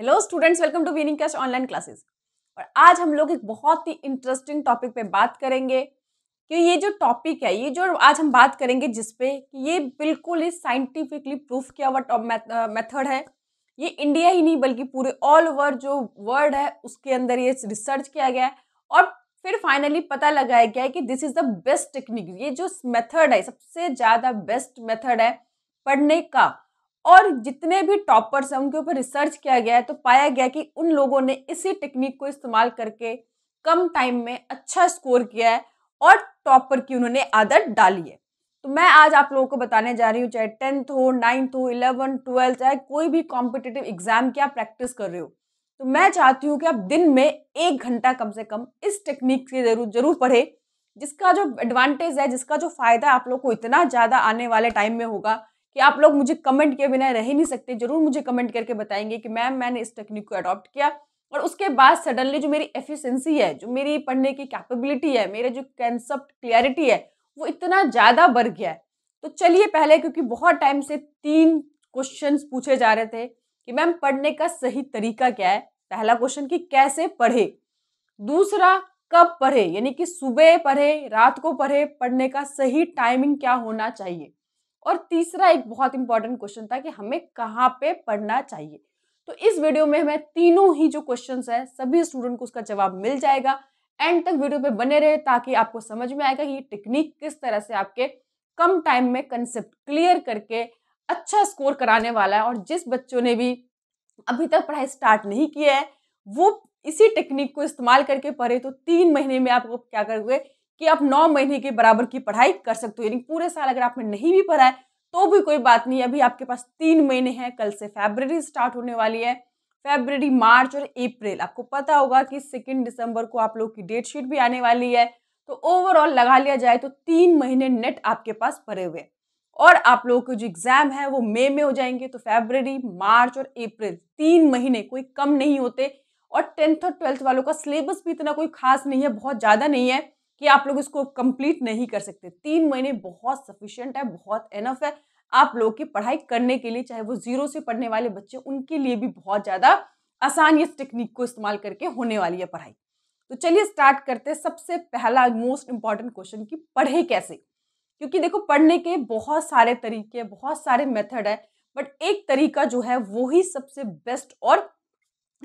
hello students welcome to winning cash online classes और आज हम लोग एक बहुत ही इंटरेस्टिंग टॉपिक पे बात करेंगे कि ये जो टॉपिक है ये जो आज हम बात करेंगे जिसपे कि ये बिल्कुल ही साइंटिफिकली प्रूफ किया हुआ मेथड है ये इंडिया ही नहीं बल्कि पूरे ऑल ओवर जो वर्ल्ड है उसके अंदर ये रिसर्च किया गया है और फिर फाइनली पता लगाया गया है कि this is the best technique ये जो मेथड है सबसे ज़्यादा बेस्ट मेथड है पढ़ने का और जितने भी टॉपर्स हैं उनके ऊपर रिसर्च किया गया है तो पाया गया कि उन लोगों ने इसी टेक्निक को इस्तेमाल करके कम टाइम में अच्छा स्कोर किया है और टॉपर की उन्होंने आदत डाली है तो मैं आज आप लोगों को बताने जा रही हूँ चाहे टेंथ हो नाइन्थ हो इलेवन ट्वेल्थ चाहे कोई भी कॉम्पिटेटिव एग्जाम की आप प्रैक्टिस कर रहे हो तो मैं चाहती हूँ कि आप दिन में एक घंटा कम से कम इस टेक्निक से जरूर जरूर पढ़े जिसका जो एडवांटेज है जिसका जो फायदा आप लोग को इतना ज़्यादा आने वाले टाइम में होगा कि आप लोग मुझे कमेंट किए बिना रह ही नहीं सकते जरूर मुझे कमेंट करके बताएंगे कि मैम मैंने इस टेक्निक को अडॉप्ट किया और उसके बाद सडनली जो मेरी एफिशिएंसी है जो मेरी पढ़ने की कैपेबिलिटी है मेरा जो कंसेप्ट क्लियरिटी है वो इतना ज़्यादा बढ़ गया है तो चलिए पहले क्योंकि बहुत टाइम से तीन क्वेश्चन पूछे जा रहे थे कि मैम पढ़ने का सही तरीका क्या है पहला क्वेश्चन कि कैसे पढ़े दूसरा कब पढ़े यानी कि सुबह पढ़े रात को पढ़े पढ़ने का सही टाइमिंग क्या होना चाहिए और तीसरा एक बहुत इंपॉर्टेंट क्वेश्चन था कि हमें कहाँ पे पढ़ना चाहिए तो इस वीडियो में हमें तीनों ही जो क्वेश्चन है सभी स्टूडेंट को उसका जवाब मिल जाएगा एंड तक वीडियो पे बने रहे ताकि आपको समझ में आएगा कि ये टेक्निक किस तरह से आपके कम टाइम में कंसेप्ट क्लियर करके अच्छा स्कोर कराने वाला है और जिस बच्चों ने भी अभी तक पढ़ाई स्टार्ट नहीं किया है वो इसी टेक्निक को इस्तेमाल करके पढ़े तो तीन महीने में आप क्या करोगे कि आप नौ महीने के बराबर की पढ़ाई कर सकते हो यानी पूरे साल अगर आपने नहीं भी पढ़ा है तो भी कोई बात नहीं अभी आपके पास तीन महीने हैं कल से फेब्रवरी स्टार्ट होने वाली है फेब्रवरी मार्च और अप्रैल आपको पता होगा कि सेकेंड दिसंबर को आप लोग की डेट शीट भी आने वाली है तो ओवरऑल लगा लिया जाए तो तीन महीने नेट आपके पास पड़े हुए और आप लोगों के जो एग्ज़ाम है वो मई में हो जाएंगे तो फेब्रवरी मार्च और अप्रैल तीन महीने कोई कम नहीं होते और टेंथ और ट्वेल्थ वालों का सिलेबस भी इतना कोई खास नहीं है बहुत ज़्यादा नहीं है कि आप लोग इसको कंप्लीट नहीं कर सकते तीन महीने बहुत सफिशियंट है बहुत एनफ है आप लोग की पढ़ाई करने के लिए चाहे वो जीरो से पढ़ने वाले बच्चे उनके लिए भी बहुत ज़्यादा आसान इस टेक्निक को इस्तेमाल करके होने वाली है पढ़ाई तो चलिए स्टार्ट करते हैं सबसे पहला मोस्ट इंपॉर्टेंट क्वेश्चन कि पढ़े कैसे क्योंकि देखो पढ़ने के बहुत सारे तरीके बहुत सारे मेथड है बट एक तरीका जो है वो ही सबसे बेस्ट और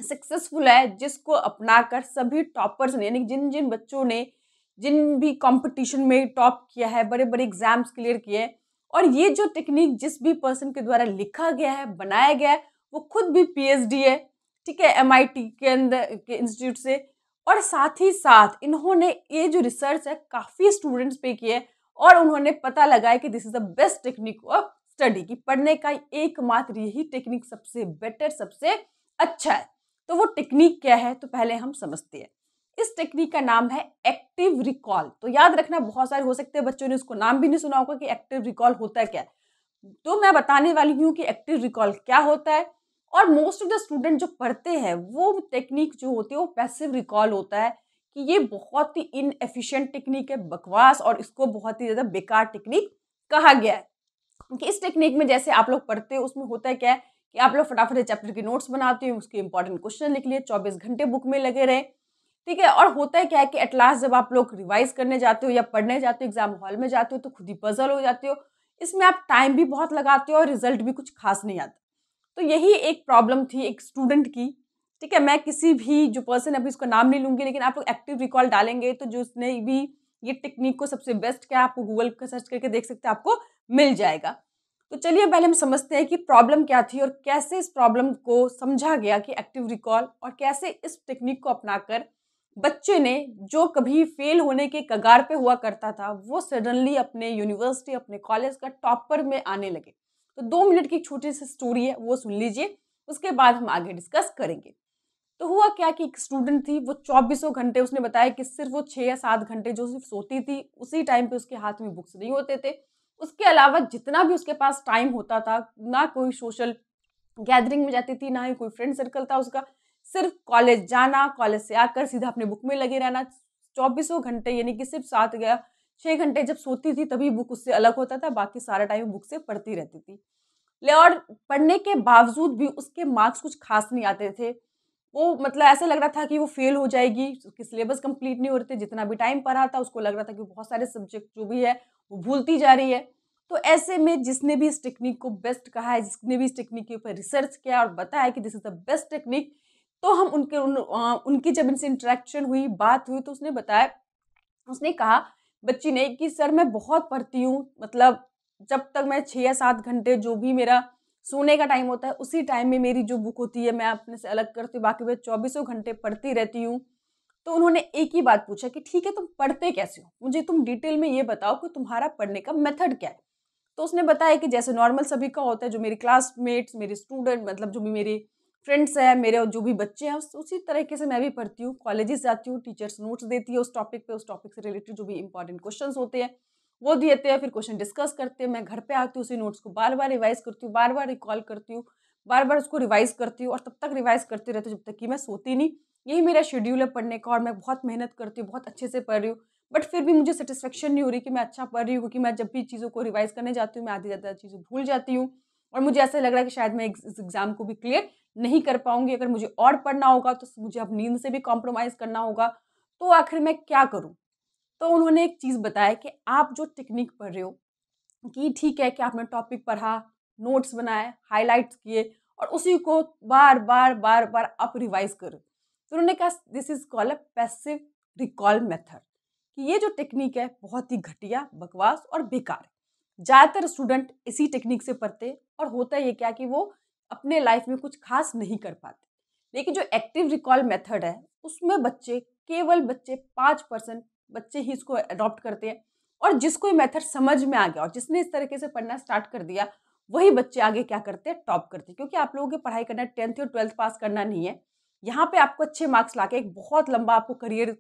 सक्सेसफुल है जिसको अपनाकर सभी टॉपर्स ने यानी जिन जिन बच्चों ने जिन भी कंपटीशन में टॉप किया है बड़े बड़े एग्जाम्स क्लियर किए हैं और ये जो टेक्निक जिस भी पर्सन के द्वारा लिखा गया है बनाया गया है वो खुद भी पीएचडी है ठीक है एमआईटी के अंदर के इंस्टीट्यूट से और साथ ही साथ इन्होंने ये जो रिसर्च है काफ़ी स्टूडेंट्स पे किए और उन्होंने पता लगाया कि this is the best technique of study की पढ़ने का एकमात्र यही टेक्निक सबसे बेटर सबसे अच्छा है तो वो टेक्निक क्या है तो पहले हम समझते हैं इस टेक्निक का नाम है एक्टिव रिकॉल तो याद रखना बहुत सारे हो सकते हैं बच्चों ने उसको नाम भी नहीं सुना होगा कि एक्टिव रिकॉल होता है क्या तो मैं बताने वाली हूँ कि एक्टिव रिकॉल क्या होता है और मोस्ट ऑफ द स्टूडेंट जो पढ़ते हैं वो टेक्निक जो होती है वो पैसिव रिकॉल होता है कि ये बहुत ही इनएफिशिएंट टेक्निक है बकवास और इसको बहुत ही ज़्यादा बेकार टेक्निक कहा गया है क्योंकि इस टेक्निक में जैसे आप लोग पढ़ते हो उसमें होता है क्या है कि आप लोग फटाफट चैप्टर के नोट्स बनाते हो उसके इंपॉर्टेंट क्वेश्चन लिख लिए चौबीस घंटे बुक में लगे रहे ठीक है और होता है क्या है कि एट लास्ट जब आप लोग रिवाइज करने जाते हो या पढ़ने जाते हो एग्जाम हॉल में जाते हो तो खुद ही पजल हो जाते हो इसमें आप टाइम भी बहुत लगाते हो और रिजल्ट भी कुछ खास नहीं आता तो यही एक प्रॉब्लम थी एक स्टूडेंट की ठीक है मैं किसी भी जो पर्सन अभी उसका नाम नहीं लूँगी लेकिन आप लोग एक्टिव रिकॉल डालेंगे तो जो उसने भी ये टेक्निक को सबसे बेस्ट क्या आपको गूगल पर सर्च करके देख सकते हैं आपको मिल जाएगा तो चलिए पहले हम समझते हैं कि प्रॉब्लम क्या थी और कैसे इस प्रॉब्लम को समझा गया कि एक्टिव रिकॉल और कैसे इस टेक्निक को अपनाकर बच्चे ने जो कभी फेल होने के कगार पे हुआ करता था वो सडनली अपने यूनिवर्सिटी अपने कॉलेज का टॉपर में आने लगे तो दो मिनट की छोटी सी स्टोरी है वो सुन लीजिए उसके बाद हम आगे डिस्कस करेंगे तो हुआ क्या कि एक स्टूडेंट थी वो चौबीसों घंटे उसने बताया कि सिर्फ वो छः या सात घंटे जो सिर्फ सोती थी उसी टाइम पे उसके हाथ में बुक्स नहीं होते थे उसके अलावा जितना भी उसके पास टाइम होता था ना कोई सोशल गैदरिंग में जाती थी ना ही कोई फ्रेंड सर्कल था उसका सिर्फ कॉलेज जाना कॉलेज से आकर सीधा अपने बुक में लगे रहना चौबीसों घंटे यानी कि सिर्फ सात गया छः घंटे जब सोती थी तभी बुक उससे अलग होता था बाकी सारा टाइम बुक से पढ़ती रहती थी ले और पढ़ने के बावजूद भी उसके मार्क्स कुछ खास नहीं आते थे वो मतलब ऐसा लग रहा था कि वो फेल हो जाएगी उसके सिलेबस कंप्लीट नहीं हो रहे थे जितना भी टाइम पढ़ा था उसको लग रहा था कि बहुत सारे सब्जेक्ट जो भी है वो भूलती जा रही है तो ऐसे में जिसने भी इस टेक्निक को बेस्ट कहा है जिसने भी इस टेक्निक के ऊपर रिसर्च किया और बताया कि this is the best technique तो हम उनके उन, आ, उनकी जब इनसे इंटरेक्शन हुई बात हुई तो उसने बताया उसने कहा बच्ची ने कि सर मैं बहुत पढ़ती हूँ मतलब जब तक मैं छः या सात घंटे जो भी मेरा सोने का टाइम होता है उसी टाइम में मेरी जो बुक होती है मैं अपने से अलग करती हूँ बाकी मैं चौबीसों घंटे पढ़ती रहती हूँ तो उन्होंने एक ही बात पूछा कि ठीक है तुम पढ़ते कैसे हो मुझे तुम डिटेल में ये बताओ कि तुम्हारा पढ़ने का मेथड क्या है तो उसने बताया कि जैसे नॉर्मल सभी का होता है जो मेरी क्लासमेट्स मेरे स्टूडेंट मतलब जो भी मेरे फ्रेंड्स है मेरे जो भी बच्चे हैं उस उसी तरीके से मैं भी पढ़ती हूँ कॉलेजेस जाती हूँ टीचर्स नोट्स देती है उस टॉपिक पे उस टॉपिक से रिलेटेड जो भी इंपॉर्टेंट क्वेश्चन होते हैं वो देते हैं फिर क्वेश्चन डिस्कस करते हैं मैं घर पे आती हूँ उसी नोट्स को बार बार रिवाइज करती हूँ बार बार रिकॉल करती हूँ बार बार उसको रिवाइज करती हूँ और तब तक रिवाइज करती रहती हूँ जब तक कि मैं सोती नहीं यही मेरा शेड्यूल है पढ़ने का और मैं बहुत मेहनत करती हूँ बहुत अच्छे से पढ़ रही हूँ बट फिर भी मुझे सेटिस्फेक्शन नहीं हो रही कि मैं अच्छा पढ़ रही हूँ क्योंकि मैं जब भी चीज़ों को रिवाइज करने जाती हूँ मैं आधी ज़्यादा चीज़ें भूल जाती हूँ और मुझे ऐसा लग रहा है कि शायद मैं इस एग्ज़ाम को भी क्लियर नहीं कर पाऊंगी अगर मुझे और पढ़ना होगा तो मुझे अब नींद से भी कॉम्प्रोमाइज़ करना होगा तो आखिर मैं क्या करूँ तो उन्होंने एक चीज़ बताया कि आप जो टेक्निक पढ़ रहे हो कि ठीक है कि आपने टॉपिक पढ़ा नोट्स बनाए हाईलाइट्स किए और उसी को बार बार बार बार आप रिवाइज करो तो उन्होंने कहा this is call a passive recall method कि ये जो टेक्निक है बहुत ही घटिया बकवास और बेकार ज़्यादातर स्टूडेंट इसी टेक्निक से पढ़ते और होता है ये क्या कि वो अपने लाइफ में कुछ खास नहीं कर पाते लेकिन जो एक्टिव रिकॉल मेथड है उसमें बच्चे केवल बच्चे पाँच परसेंट बच्चे ही इसको अडॉप्ट करते हैं और जिसको ये मेथड समझ में आ गया और जिसने इस तरीके से पढ़ना स्टार्ट कर दिया वही बच्चे आगे क्या करते हैं टॉप करते हैं क्योंकि आप लोगों की पढ़ाई करना टेंथ और ट्वेल्थ पास करना नहीं है यहाँ पे आपको अच्छे मार्क्स ला एक बहुत लंबा आपको करियर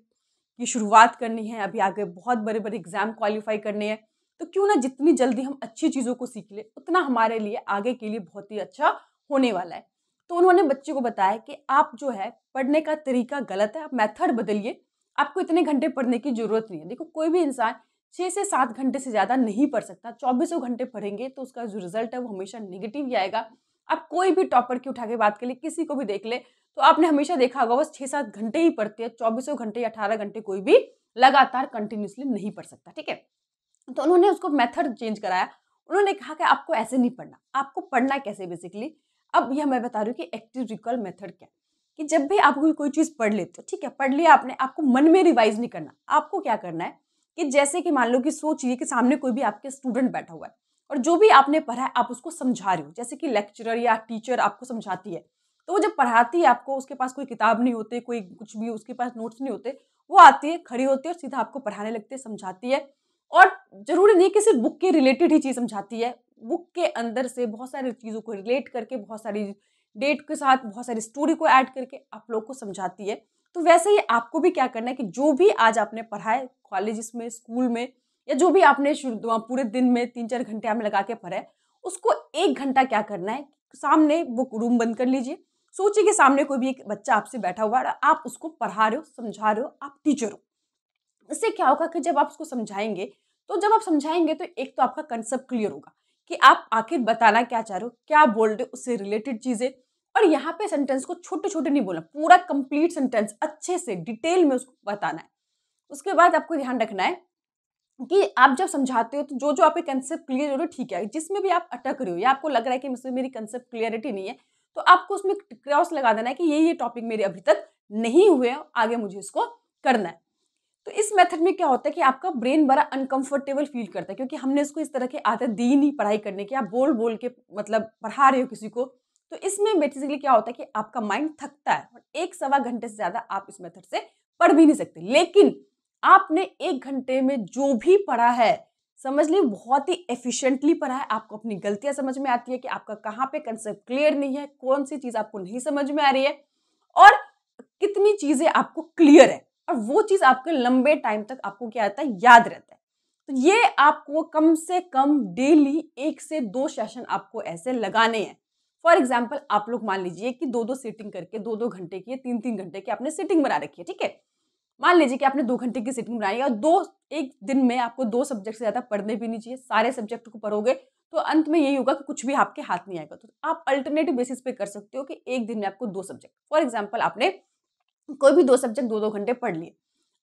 की शुरुआत करनी है अभी आगे बहुत बड़े बड़े एग्जाम क्वालिफाई करने हैं तो क्यों ना जितनी जल्दी हम अच्छी चीज़ों को सीख लें उतना हमारे लिए आगे के लिए बहुत ही अच्छा होने वाला है तो उन्होंने बच्चे को बताया कि आप जो है पढ़ने का तरीका गलत है आप मेथड बदलिए आपको इतने घंटे पढ़ने की जरूरत नहीं है देखो कोई भी इंसान छः से सात घंटे से ज़्यादा नहीं पढ़ सकता चौबीसों घंटे पढ़ेंगे तो उसका जो रिजल्ट है वो हमेशा निगेटिव ही आएगा आप कोई भी टॉपर की उठा के बात कर ले किसी को भी देख ले तो आपने हमेशा देखा होगा बस छः सात घंटे ही पढ़ते हैं चौबीसों घंटे या अठारह घंटे कोई भी लगातार कंटिन्यूसली नहीं पढ़ सकता ठीक है तो उन्होंने उसको मेथड चेंज कराया उन्होंने कहा कि आपको ऐसे नहीं पढ़ना आपको पढ़ना कैसे बेसिकली अब यह मैं बता रही हूँ कि एक्टिव रिकॉल मेथड क्या है कि जब भी आप कोई कोई चीज़ पढ़ लेते हो ठीक है पढ़ लिया आपने आपको मन में रिवाइज नहीं करना आपको क्या करना है कि जैसे कि मान लो कि सोचिए कि सामने कोई भी आपके स्टूडेंट बैठा हुआ है और जो भी आपने पढ़ा है आप उसको समझा रहे हो जैसे कि लेक्चरर या टीचर आपको समझाती है तो वो जब पढ़ाती है आपको उसके पास कोई किताब नहीं होते कोई कुछ भी उसके पास नोट्स नहीं होते वो आती है खड़ी होती है और सीधा आपको पढ़ाने लगती है समझाती है और जरूरी नहीं कि सिर्फ बुक के रिलेटेड ही चीज़ समझाती है बुक के अंदर से बहुत सारी चीज़ों को रिलेट करके बहुत सारी डेट के साथ बहुत सारी स्टोरी को ऐड करके आप लोग को समझाती है तो वैसे ही आपको भी क्या करना है कि जो भी आज आपने पढ़ा है कॉलेज में स्कूल में या जो भी आपने तो पूरे दिन में तीन चार घंटे आप लगा के पढ़ा है उसको एक घंटा क्या करना है सामने बुक रूम बंद कर लीजिए सोचिए कि सामने कोई भी एक बच्चा आपसे बैठा हुआ है आप उसको पढ़ा रहे हो समझा रहे हो आप टीचर हो इससे क्या होगा कि जब आप उसको समझाएंगे तो जब आप समझाएंगे तो एक तो आपका कंसेप्ट क्लियर होगा कि आप आखिर बताना क्या चाह रहे हो क्या बोल रहे हो उससे रिलेटेड चीज़ें और यहाँ पे सेंटेंस को छोटे छोटे नहीं बोलना पूरा कंप्लीट सेंटेंस अच्छे से डिटेल में उसको बताना है उसके बाद आपको ध्यान रखना है कि आप जब समझाते हो तो जो जो आपके कंसेप्ट क्लियर हो रहे हो ठीक है जिसमें भी आप अटक रहे हो या आपको लग रहा है कि मुझसे मेरी कंसेप्ट क्लियरिटी नहीं है तो आपको उसमें क्रॉस लगा देना है कि ये ये टॉपिक मेरे अभी तक नहीं हुए आगे मुझे इसको करना है तो इस मेथड में क्या होता है कि आपका ब्रेन बड़ा अनकंफर्टेबल फील करता है क्योंकि हमने इसको इस तरह की आदत दी नहीं पढ़ाई करने की आप बोल बोल के मतलब पढ़ा रहे हो किसी को तो इसमें बेसिकली क्या होता है कि आपका माइंड थकता है और एक सवा घंटे से ज़्यादा आप इस मेथड से पढ़ भी नहीं सकते लेकिन आपने एक घंटे में जो भी पढ़ा है समझ लिए बहुत ही एफिशिएंटली पढ़ा है आपको अपनी गलतियां समझ में आती है कि आपका कहाँ पे कंसेप्ट क्लियर नहीं है कौन सी चीज़ आपको नहीं समझ में आ रही है और कितनी चीज़ें आपको क्लियर है और वो चीज़ आपके लंबे टाइम तक आपको क्या आता है याद रहता है तो ये आपको कम से कम डेली एक से दो सेशन आपको ऐसे लगाने हैं फॉर एग्जाम्पल आप लोग मान लीजिए कि दो दो सीटिंग करके दो दो घंटे की तीन तीन घंटे की आपने सीटिंग बना रखी है ठीक है मान लीजिए कि आपने दो घंटे की सीटिंग बनाई और दो एक दिन में आपको दो सब्जेक्ट से ज़्यादा पढ़ने भी नहीं चाहिए सारे सब्जेक्ट को पढ़ोगे तो अंत में यही होगा कि कुछ भी आपके हाथ नहीं आएगा तो आप अल्टरनेटिव बेसिस पे कर सकते हो कि एक दिन में आपको दो सब्जेक्ट फॉर एग्जाम्पल आपने कोई भी दो सब्जेक्ट दो दो घंटे पढ़ लिए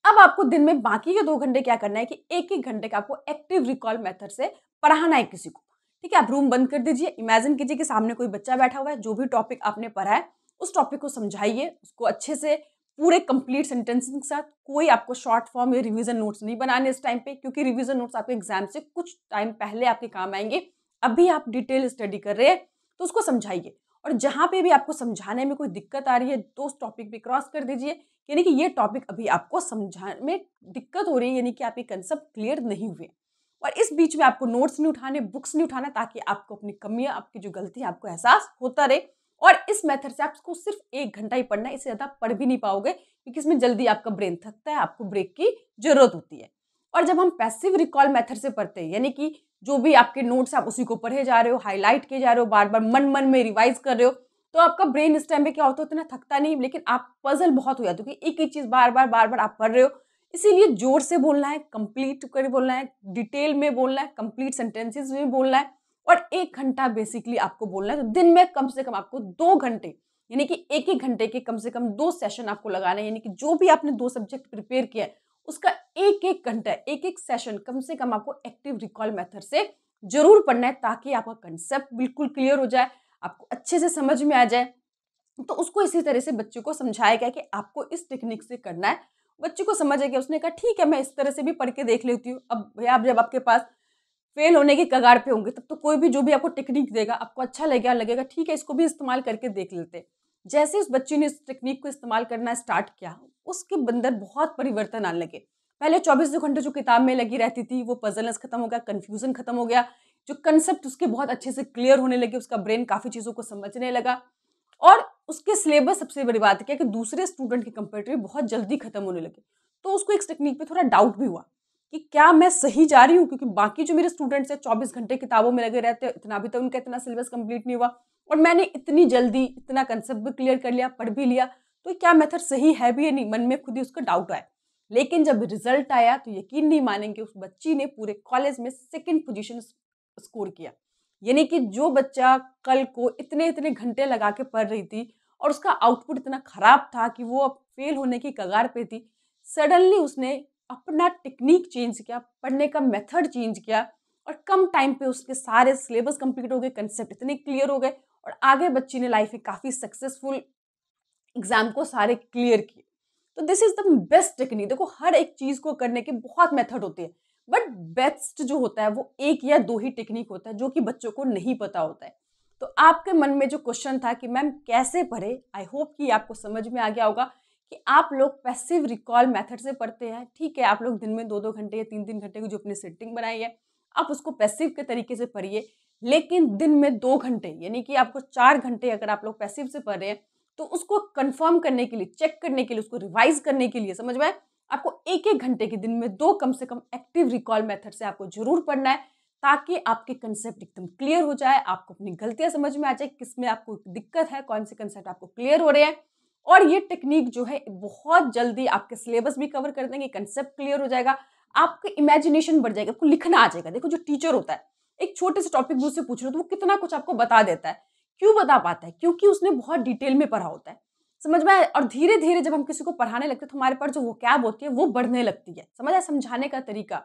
अब आपको दिन में बाकी के दो घंटे क्या करना है कि एक एक घंटे का आपको एक्टिव रिकॉल मेथड से पढ़ाना है किसी को ठीक है आप रूम बंद कर दीजिए इमेजिन कीजिए कि सामने कोई बच्चा बैठा हुआ है जो भी टॉपिक आपने पढ़ा है उस टॉपिक को समझाइए उसको अच्छे से पूरे कंप्लीट सेंटेंस के साथ कोई आपको शॉर्ट फॉर्म या रिविजन नोट्स नहीं बनाने इस टाइम पे क्योंकि रिविजन नोट्स आपके एग्जाम से कुछ टाइम पहले आपके काम आएंगे अभी आप डिटेल स्टडी कर रहे हैं तो उसको समझाइए और जहाँ पे भी आपको समझाने में कोई दिक्कत आ रही है तो उस टॉपिक पे क्रॉस कर दीजिए यानी कि ये टॉपिक अभी आपको समझाने में दिक्कत हो रही है यानी कि आपके कंसेप्ट क्लियर नहीं हुए और इस बीच में आपको नोट्स नहीं उठाने बुक्स नहीं उठाना ताकि आपको अपनी कमियाँ आपकी जो गलती है आपको एहसास होता रहे और इस मेथड से आपको सिर्फ एक घंटा ही पढ़ना है इससे ज़्यादा पढ़ भी नहीं पाओगे क्योंकि इसमें जल्दी आपका ब्रेन थकता है आपको ब्रेक की जरूरत होती है और जब हम पैसिव रिकॉल मेथड से पढ़ते हैं यानी कि जो भी आपके नोट्स आप उसी को पढ़े जा रहे हो हाईलाइट किए जा रहे हो बार बार मन मन में रिवाइज कर रहे हो तो आपका ब्रेन इस टाइम पे क्या होता है इतना थकता नहीं लेकिन आप पजल बहुत हो जाते हो क्योंकि एक ही चीज़ बार बार बार बार आप पढ़ रहे हो इसीलिए जोर से बोलना है कंप्लीट कर बोलना है डिटेल में बोलना है कंप्लीट सेंटेंसेस में बोलना है और एक घंटा बेसिकली आपको बोलना है तो दिन में कम से कम आपको दो घंटे यानी कि एक ही घंटे के कम से कम दो सेशन आपको लगाना है यानी कि जो भी आपने दो सब्जेक्ट प्रिपेयर किया है उसका एक एक घंटा एक एक सेशन कम से कम आपको एक्टिव रिकॉल मेथड से जरूर पढ़ना है ताकि आपका कंसेप्ट बिल्कुल क्लियर हो जाए आपको अच्छे से समझ में आ जाए तो उसको इसी तरह से बच्चे को समझाया गया कि आपको इस टेक्निक से करना है बच्चे को समझ आ गया उसने कहा ठीक है मैं इस तरह से भी पढ़ के देख लेती हूँ अब भैया आप जब आपके पास फेल होने के कगार पे होंगे तब तो कोई भी जो भी आपको टेक्निक देगा आपको अच्छा लगेगा लगेगा ठीक है इसको भी इस्तेमाल करके देख लेते जैसे उस बच्चे ने इस टेक्निक को इस्तेमाल करना स्टार्ट किया उसके अंदर बहुत परिवर्तन आने लगे पहले चौबीस घंटे जो किताब में लगी रहती थी वो पजलस खत्म हो गया कन्फ्यूजन खत्म हो गया जो कंसेप्ट उसके बहुत अच्छे से क्लियर होने लगे उसका ब्रेन काफ़ी चीज़ों को समझने लगा और उसके सिलेबस सबसे बड़ी बात क्या कि दूसरे स्टूडेंट के कंपेरेटिव बहुत जल्दी खत्म होने लगे तो उसको एक टेक्निक पे थोड़ा डाउट भी हुआ कि क्या मैं सही जा रही हूँ क्योंकि बाकी जो मेरे स्टूडेंट्स हैं चौबीस घंटे किताबों में लगे रहते हैं इतना भी तो उनका इतना सिलेबस कंप्लीट नहीं हुआ और मैंने इतनी जल्दी इतना कंसेप्ट भी क्लियर कर लिया पढ़ भी लिया तो क्या मेथड सही है भी या नहीं मन में खुद ही उसका डाउट आया लेकिन जब रिजल्ट आया तो यकीन नहीं मानेंगे उस बच्ची ने पूरे कॉलेज में सेकेंड पोजिशन स्कोर किया यानी कि जो बच्चा कल को इतने इतने घंटे लगा के पढ़ रही थी और उसका आउटपुट इतना ख़राब था कि वो अब फेल होने की कगार पे थी सडनली उसने अपना टेक्निक चेंज किया पढ़ने का मेथड चेंज किया और कम टाइम पे उसके सारे सिलेबस कंप्लीट हो गए कंसेप्ट इतने क्लियर हो गए और आगे बच्ची ने लाइफ में काफ़ी सक्सेसफुल एग्जाम को सारे क्लियर किए तो this is the best technique देखो हर एक चीज़ को करने के बहुत मेथड होते हैं बट बेस्ट जो होता है वो एक या दो ही टेक्निक होता है जो कि बच्चों को नहीं पता होता है तो आपके मन में जो क्वेश्चन था कि मैम कैसे पढ़े आई होप कि आपको समझ में आ गया होगा कि आप लोग पैसिव रिकॉल मेथड से पढ़ते हैं ठीक है आप लोग दिन में दो दो घंटे या तीन तीन घंटे की जो अपनी सेटिंग बनाई है आप उसको पैसिव के तरीके से पढ़िए लेकिन दिन में दो घंटे यानी कि आपको चार घंटे अगर आप लोग पैसिव से पढ़ रहे हैं तो उसको कंफर्म करने के लिए चेक करने के लिए उसको रिवाइज करने के लिए समझ में आपको एक एक घंटे के दिन में दो कम से कम एक्टिव रिकॉल मेथड से आपको जरूर पढ़ना है ताकि आपके कंसेप्ट एकदम क्लियर हो जाए आपको अपनी गलतियां समझ में आ जाए किस में आपको दिक्कत है कौन से कंसेप्ट आपको क्लियर हो रहे हैं और ये टेक्निक जो है बहुत जल्दी आपके सिलेबस भी कवर कर देंगे कंसेप्ट क्लियर हो जाएगा आपके इमेजिनेशन बढ़ जाएगा आपको लिखना आ जाएगा देखो जो टीचर होता है एक छोटे से टॉपिक भी उससे पूछ रहे हो तो वो कितना कुछ आपको बता देता है क्यों बता पाता है क्योंकि उसने बहुत डिटेल में पढ़ा होता है समझ में और धीरे धीरे जब हम किसी को पढ़ाने लगते हैं तो हमारे पास जो वो कैब होती है वो बढ़ने लगती है समझ आए समझाने का तरीका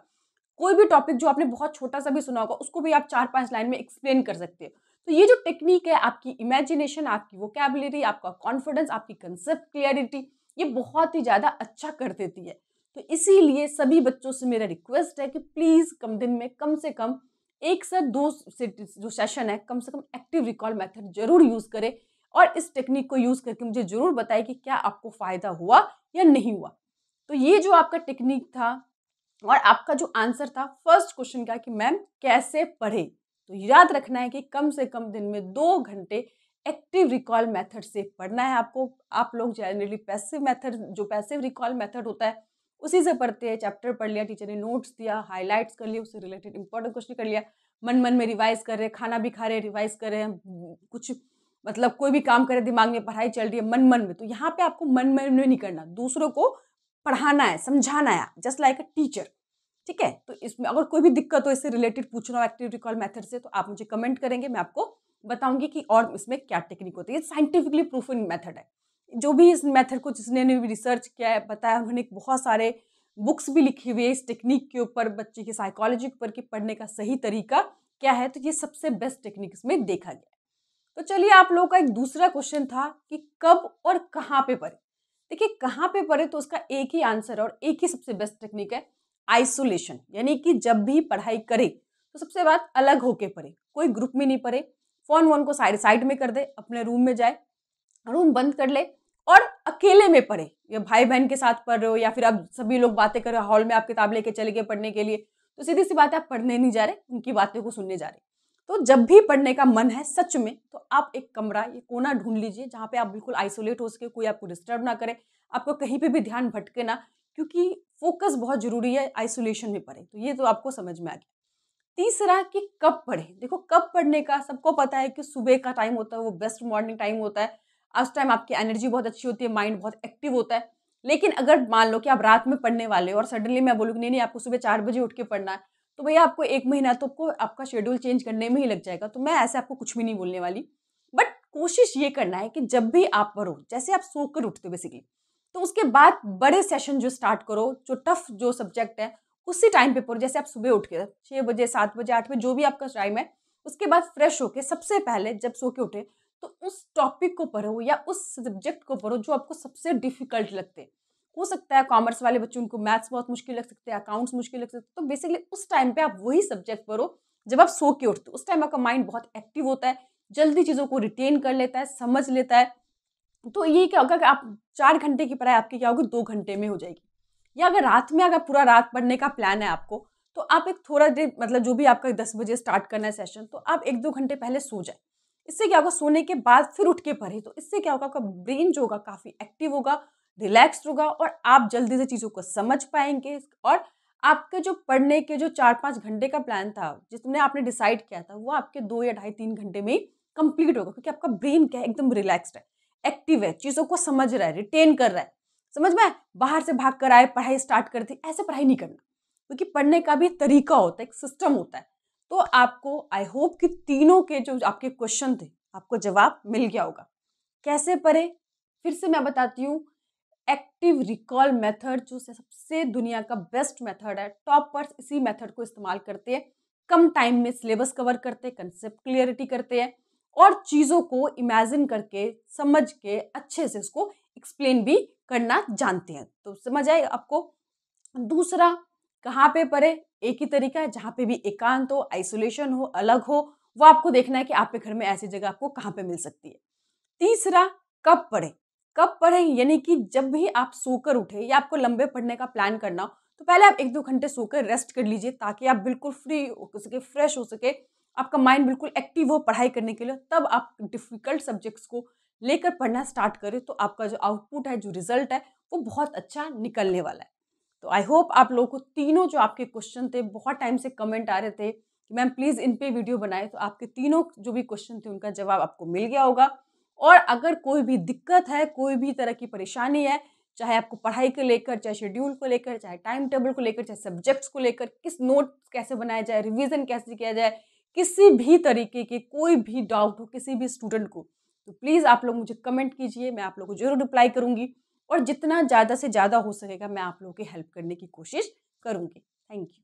कोई भी टॉपिक जो आपने बहुत छोटा सा भी सुना होगा उसको भी आप चार पांच लाइन में एक्सप्लेन कर सकते हो तो ये जो टेक्निक है आपकी इमेजिनेशन आपकी वोकेबिलिटी आपका कॉन्फिडेंस आपकी कंसेप्ट क्लियरिटी ये बहुत ही ज़्यादा अच्छा कर देती है तो इसीलिए सभी बच्चों से मेरा रिक्वेस्ट है कि प्लीज़ कम दिन में कम से कम एक से दो जो सेशन है कम से कम एक्टिव रिकॉल मेथड जरूर यूज़ करें और इस टेक्निक को यूज़ करके मुझे ज़रूर बताए कि क्या आपको फ़ायदा हुआ या नहीं हुआ तो ये जो आपका टेक्निक था और आपका जो आंसर था फर्स्ट क्वेश्चन का कि मैम कैसे पढ़े तो याद रखना है कि कम से कम दिन में दो घंटे एक्टिव रिकॉल मेथड से पढ़ना है आपको आप लोग जनरली पैसिव मेथड जो पैसिव रिकॉल मेथड होता है उसी से पढ़ते हैं चैप्टर पढ़ लिया टीचर ने नोट्स दिया हाईलाइट्स कर लिए उससे रिलेटेड इंपॉर्टेंट क्वेश्चन कर लिया मन मन में रिवाइज कर रहे खाना भी खा रहे रिवाइज कर रहे हैं कुछ मतलब कोई भी काम करे दिमाग में पढ़ाई चल रही है मन मन में तो यहाँ पे आपको मन मन में नहीं करना दूसरों को पढ़ाना है समझाना है जस्ट लाइक अ टीचर ठीक है तो इसमें अगर कोई भी दिक्कत हो इससे रिलेटेड पूछना हो एक्टिव रिकॉल मेथड से तो आप मुझे कमेंट करेंगे मैं आपको बताऊंगी कि और इसमें क्या टेक्निक होती है साइंटिफिकली प्रूफ मेथड है जो भी इस मेथड को जिसने ने भी रिसर्च किया है बताया उन्होंने बहुत सारे बुक्स भी लिखी हुई है इस टेक्निक के ऊपर बच्चे की साइकोलॉजी के ऊपर कि पढ़ने का सही तरीका क्या है तो ये सबसे बेस्ट टेक्निक इसमें देखा गया तो चलिए आप लोगों का एक दूसरा क्वेश्चन था कि कब और कहाँ पे पढ़े देखिए कहाँ पे पढ़े तो उसका एक ही आंसर और एक ही सबसे बेस्ट टेक्निक है आइसोलेशन यानी कि जब भी पढ़ाई करे तो सबसे बात अलग होके पढ़े कोई ग्रुप में नहीं पढ़े फ़ोन वोन को साइड साइड में कर दे अपने रूम में जाए रूम बंद कर ले और अकेले में पढ़े या भाई बहन के साथ पढ़ रहे हो या फिर आप सभी लोग बातें कर रहे हो हॉल में आप किताब लेके चले गए पढ़ने के लिए तो सीधी सी बात है आप पढ़ने नहीं जा रहे उनकी बातें को सुनने जा रहे तो जब भी पढ़ने का मन है सच में तो आप एक कमरा ये कोना ढूंढ लीजिए जहाँ पे आप बिल्कुल आइसोलेट हो सके कोई आपको डिस्टर्ब ना करे आपको कहीं पे भी ध्यान भटके ना क्योंकि फोकस बहुत ज़रूरी है आइसोलेशन में पढ़े तो ये तो आपको समझ में आ गया तीसरा कि कब पढ़े देखो कब पढ़ने का सबको पता है कि सुबह का टाइम होता है वो बेस्ट मॉर्निंग टाइम होता है उस टाइम आपकी एनर्जी बहुत अच्छी होती है माइंड बहुत एक्टिव होता है लेकिन अगर मान लो कि आप रात में पढ़ने वाले हो और सडनली मैं बोलूँगी नहीं नहीं आपको सुबह चार बजे उठ के पढ़ना है तो भैया आपको एक महीना तो आपको आपका शेड्यूल चेंज करने में ही लग जाएगा तो मैं ऐसे आपको कुछ भी नहीं बोलने वाली बट कोशिश ये करना है कि जब भी आप पढ़ो जैसे आप सोकर उठते हो बेसिकली तो उसके बाद बड़े सेशन जो स्टार्ट करो जो टफ जो सब्जेक्ट है उसी टाइम पे पढ़ो जैसे आप सुबह उठ के छः बजे सात बजे आठ बजे जो भी आपका टाइम है उसके बाद फ्रेश होके सबसे पहले जब सो के उठे तो उस टॉपिक को पढ़ो या उस सब्जेक्ट को पढ़ो जो आपको सबसे डिफिकल्ट लगते हैं हो सकता है कॉमर्स वाले बच्चों उनको मैथ्स बहुत मुश्किल लग सकते हैं अकाउंट्स मुश्किल लग सकते हैं तो बेसिकली उस टाइम पे आप वही सब्जेक्ट पढ़ो जब आप सो के उठते हो उस टाइम आपका माइंड बहुत एक्टिव होता है जल्दी चीज़ों को रिटेन कर लेता है समझ लेता है तो ये क्या होगा कि आप चार घंटे की पढ़ाई आपकी क्या होगी दो घंटे में हो जाएगी या अगर रात में अगर पूरा रात पढ़ने का प्लान है आपको तो आप एक थोड़ा देर मतलब जो भी आपका दस बजे स्टार्ट करना है सेशन तो आप एक दो घंटे पहले सो जाए इससे क्या होगा सोने के बाद फिर उठ के पढ़े तो इससे क्या होगा आपका ब्रेन जो होगा काफ़ी एक्टिव होगा रिलैक्स होगा और आप जल्दी से चीज़ों को समझ पाएंगे और आपके जो पढ़ने के जो चार पाँच घंटे का प्लान था जिसने आपने डिसाइड किया था वो आपके दो या ढाई तीन घंटे में ही कंप्लीट होगा क्योंकि आपका ब्रेन क्या है एकदम रिलैक्सड है एक्टिव है चीज़ों को समझ रहा है रिटेन कर रहा है समझ में बाहर से भाग कर आए पढ़ाई स्टार्ट कर दी ऐसे पढ़ाई नहीं करना क्योंकि पढ़ने का भी तरीका होता है एक सिस्टम होता है तो आपको आई होप कि तीनों के जो आपके क्वेश्चन थे आपको जवाब मिल गया होगा कैसे पढ़े फिर से मैं बताती हूँ एक्टिव रिकॉल मेथड जो सबसे दुनिया का बेस्ट मेथड है टॉपर्स इसी मेथड को इस्तेमाल करते हैं कम टाइम में सिलेबस कवर करते हैं कंसेप्ट क्लियरिटी करते हैं और चीज़ों को इमेजिन करके समझ के अच्छे से उसको एक्सप्लेन भी करना जानते हैं तो समझ आए आपको दूसरा कहाँ पे पढ़े एक ही तरीका है जहाँ पे भी एकांत हो आइसोलेशन हो अलग हो वो आपको देखना है कि आपके घर में ऐसी जगह आपको कहाँ पे मिल सकती है तीसरा कब पढ़े कब पढ़ें यानी कि जब भी आप सोकर उठे या आपको लंबे पढ़ने का प्लान करना हो तो पहले आप एक दो घंटे सोकर रेस्ट कर लीजिए ताकि आप बिल्कुल फ्री हो सके फ्रेश हो सके आपका माइंड बिल्कुल एक्टिव हो पढ़ाई करने के लिए तब आप डिफ़िकल्ट सब्जेक्ट्स को लेकर पढ़ना स्टार्ट करें तो आपका जो आउटपुट है जो रिजल्ट है वो बहुत अच्छा निकलने वाला है तो आई होप आप लोगों को तीनों जो आपके क्वेश्चन थे बहुत टाइम से कमेंट आ रहे थे कि मैम प्लीज़ इन पे वीडियो बनाए तो आपके तीनों जो भी क्वेश्चन थे उनका जवाब आपको मिल गया होगा और अगर कोई भी दिक्कत है कोई भी तरह की परेशानी है चाहे आपको पढ़ाई को लेकर चाहे शेड्यूल को लेकर चाहे टाइम टेबल को लेकर चाहे सब्जेक्ट्स को लेकर किस नोट कैसे बनाया जाए रिवीजन कैसे किया जाए किसी भी तरीके के कोई भी डाउट हो किसी भी स्टूडेंट को तो प्लीज़ आप लोग मुझे कमेंट कीजिए मैं आप लोग को जरूर रिप्लाई करूँगी और जितना ज़्यादा से ज़्यादा हो सकेगा मैं आप लोगों की हेल्प करने की कोशिश करूँगी थैंक यू